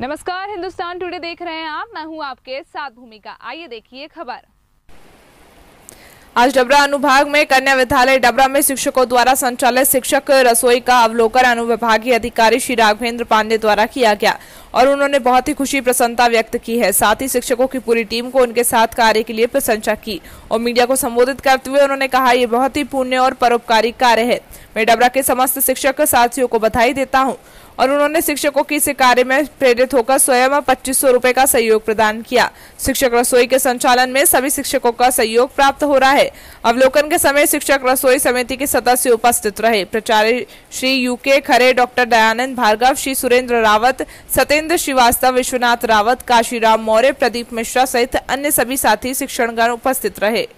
नमस्कार हिंदुस्तान टुडे देख रहे हैं आप मैं हूं आपके साथ भूमिका आइए देखिए खबर आज डबरा अनुभाग में कन्या विद्यालय डबरा में शिक्षकों द्वारा संचालित शिक्षक रसोई का अवलोकन अनुविभागीय अधिकारी श्री राघवेंद्र पांडे द्वारा किया गया और उन्होंने बहुत ही खुशी प्रसन्नता व्यक्त की है साथ ही शिक्षकों की पूरी टीम को उनके साथ कार्य के लिए प्रशंसा की और मीडिया को संबोधित करते हुए उन्होंने कहा यह बहुत ही पुण्य और परोपकारी कार्य है मैं डबरा के समस्त शिक्षक साथियों को बधाई देता हूँ और उन्होंने शिक्षकों की इस कार्य में प्रेरित होकर स्वयं पच्चीस सौ रूपए का सहयोग प्रदान किया शिक्षक रसोई के संचालन में सभी शिक्षकों का सहयोग प्राप्त हो रहा है अवलोकन के समय शिक्षक रसोई समिति के सदस्य उपस्थित रहे प्रचार्य श्री यू खरे डॉक्टर दयानंद भार्गव श्री सुरेंद्र रावत सत्येंद्र श्रीवास्तव विश्वनाथ रावत काशीराम मौर्य प्रदीप मिश्रा सहित अन्य सभी साथी शिक्षणगण उपस्थित रहे